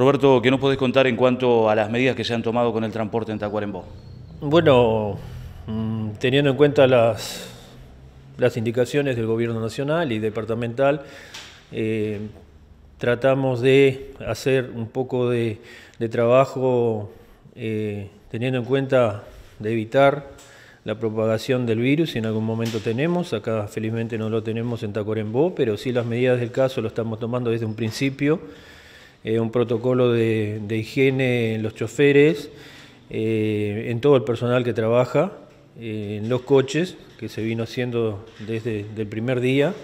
Roberto, ¿qué nos podés contar en cuanto a las medidas que se han tomado con el transporte en Tacuarembó? Bueno, mm, teniendo en cuenta las, indicaciones del Gobierno Nacional y Departamental, eh, tratamos de hacer un poco de, trabajo eh, teniendo en cuenta de evitar la propagación del virus, si en algún momento tenemos, acá felizmente no lo tenemos en Tacuarembó, pero sí las medidas del caso lo estamos tomando desde un principio. Eh, un protocolo de, higiene en los choferes, eh, en todo el personal que trabaja, eh, en los coches, que se vino haciendo desde el primer día.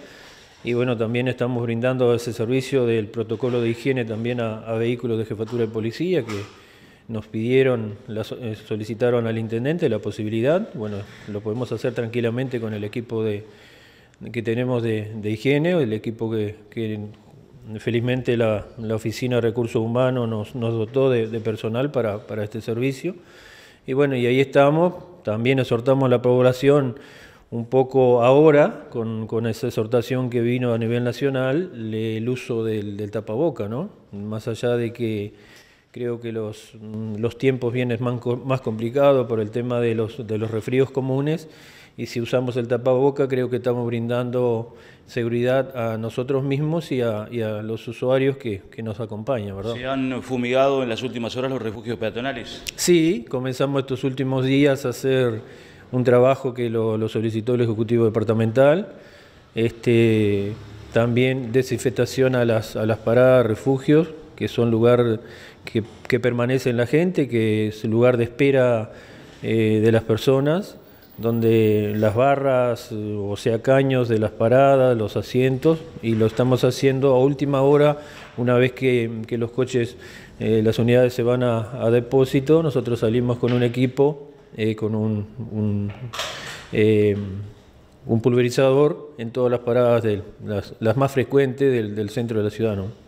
Y bueno, también estamos brindando ese servicio del protocolo de higiene también a, vehículos de jefatura de policía que nos pidieron, solicitaron al intendente la posibilidad. Bueno, lo podemos hacer tranquilamente con el equipo de, que tenemos de, higiene higiene, el equipo que, que felizmente la, Oficina de Recursos Humanos nos, dotó de, personal para, este servicio. Y bueno, y ahí estamos, también exhortamos a la población un poco ahora, con, esa exhortación que vino a nivel nacional, el uso del, del tapaboca, ¿no? Más allá de que Creo que los, mm, los tiempos vienen más complicados por el tema de los, de los refríos comunes y si usamos el tapaboca creo que estamos brindando seguridad a nosotros mismos y a, los usuarios que, nos acompañan. ¿Se han fumigado en las últimas horas los refugios peatonales? Sí, comenzamos estos últimos días a hacer un trabajo que lo, solicitó el Ejecutivo Departamental. Este, también desinfectación a las, a las paradas, refugios, que son lugar que, permanece en la gente, que es lugar de espera eh, de las personas, donde las barras, o sea, caños de las paradas, los asientos, y lo estamos haciendo a última hora, una vez que, los coches, eh, las unidades se van a, depósito, nosotros salimos con un equipo, eh, con un, un, pulverizador en todas las paradas, de, las, más frecuentes del, del centro de la ciudad. ¿no?